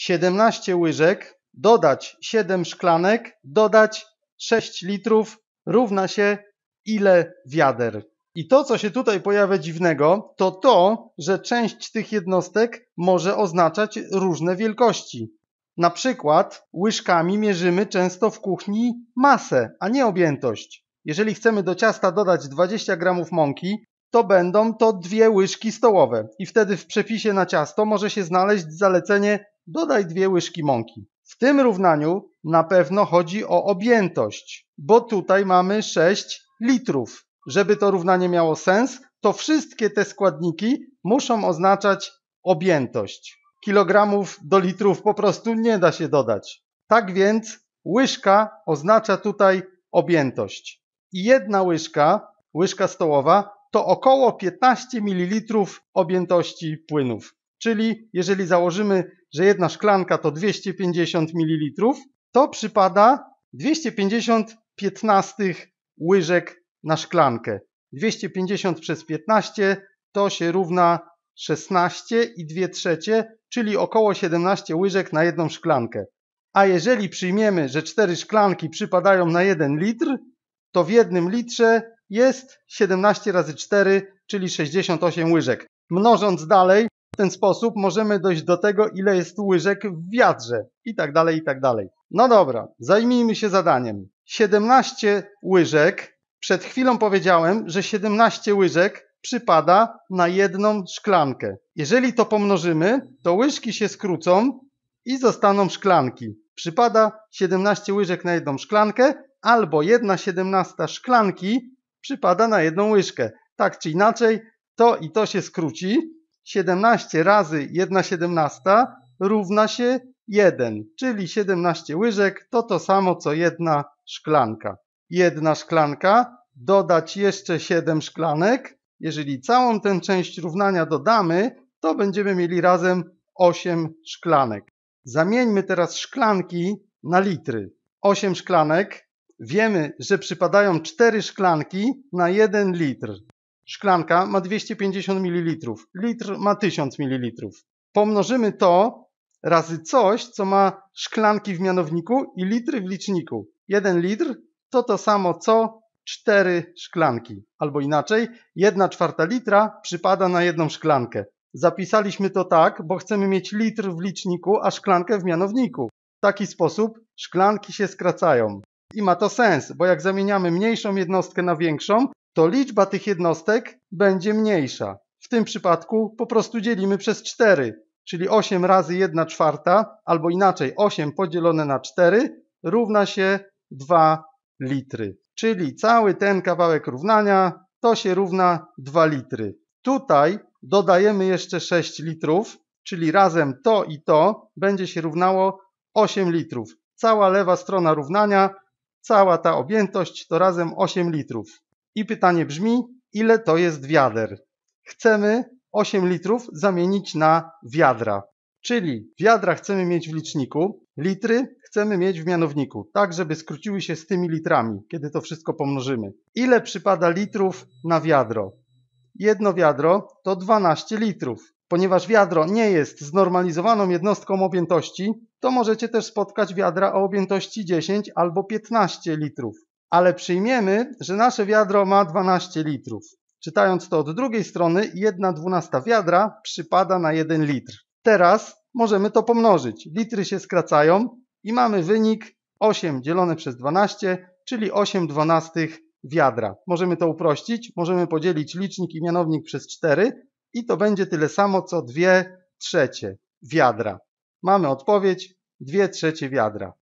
17 łyżek, dodać 7 szklanek, dodać 6 litrów równa się ile wiader. I to, co się tutaj pojawia dziwnego, to to, że część tych jednostek może oznaczać różne wielkości. Na przykład łyżkami mierzymy często w kuchni masę, a nie objętość. Jeżeli chcemy do ciasta dodać 20 gramów mąki, to będą to dwie łyżki stołowe. I wtedy w przepisie na ciasto może się znaleźć zalecenie dodaj dwie łyżki mąki. W tym równaniu na pewno chodzi o objętość, bo tutaj mamy 6 litrów. Żeby to równanie miało sens, to wszystkie te składniki muszą oznaczać objętość. Kilogramów do litrów po prostu nie da się dodać. Tak więc łyżka oznacza tutaj objętość. I jedna łyżka, łyżka stołowa, to około 15 ml objętości płynów. Czyli jeżeli założymy, że jedna szklanka to 250 ml, to przypada 250 15 łyżek na szklankę. 250 przez 15 to się równa 16 i 2 trzecie, czyli około 17 łyżek na jedną szklankę. A jeżeli przyjmiemy, że 4 szklanki przypadają na 1 litr, to w jednym litrze jest 17 razy 4, czyli 68 łyżek. Mnożąc dalej, ten sposób możemy dojść do tego, ile jest łyżek w wiadrze i tak dalej, i tak dalej. No dobra, zajmijmy się zadaniem. 17 łyżek, przed chwilą powiedziałem, że 17 łyżek przypada na jedną szklankę. Jeżeli to pomnożymy, to łyżki się skrócą i zostaną szklanki. Przypada 17 łyżek na jedną szklankę, albo 1 17 szklanki przypada na jedną łyżkę. Tak czy inaczej, to i to się skróci, 17 razy 1 17 równa się 1, czyli 17 łyżek to to samo co jedna szklanka. Jedna szklanka, dodać jeszcze 7 szklanek. Jeżeli całą tę część równania dodamy, to będziemy mieli razem 8 szklanek. Zamieńmy teraz szklanki na litry. 8 szklanek. Wiemy, że przypadają 4 szklanki na 1 litr szklanka ma 250 ml, litr ma 1000 ml. Pomnożymy to razy coś, co ma szklanki w mianowniku i litry w liczniku. 1 litr to to samo co 4 szklanki, albo inaczej 1 czwarta litra przypada na jedną szklankę. Zapisaliśmy to tak, bo chcemy mieć litr w liczniku, a szklankę w mianowniku. W taki sposób szklanki się skracają. I ma to sens, bo jak zamieniamy mniejszą jednostkę na większą, to liczba tych jednostek będzie mniejsza. W tym przypadku po prostu dzielimy przez 4, czyli 8 razy 1 czwarta, albo inaczej 8 podzielone na 4 równa się 2 litry. Czyli cały ten kawałek równania to się równa 2 litry. Tutaj dodajemy jeszcze 6 litrów, czyli razem to i to będzie się równało 8 litrów. Cała lewa strona równania, cała ta objętość to razem 8 litrów. I pytanie brzmi, ile to jest wiader? Chcemy 8 litrów zamienić na wiadra. Czyli wiadra chcemy mieć w liczniku, litry chcemy mieć w mianowniku, tak żeby skróciły się z tymi litrami, kiedy to wszystko pomnożymy. Ile przypada litrów na wiadro? Jedno wiadro to 12 litrów. Ponieważ wiadro nie jest znormalizowaną jednostką objętości, to możecie też spotkać wiadra o objętości 10 albo 15 litrów ale przyjmiemy, że nasze wiadro ma 12 litrów. Czytając to od drugiej strony, 1 dwunasta wiadra przypada na 1 litr. Teraz możemy to pomnożyć. Litry się skracają i mamy wynik 8 dzielone przez 12, czyli 8 dwunastych wiadra. Możemy to uprościć, możemy podzielić licznik i mianownik przez 4 i to będzie tyle samo co 2 trzecie wiadra. Mamy odpowiedź 2 trzecie wiadra.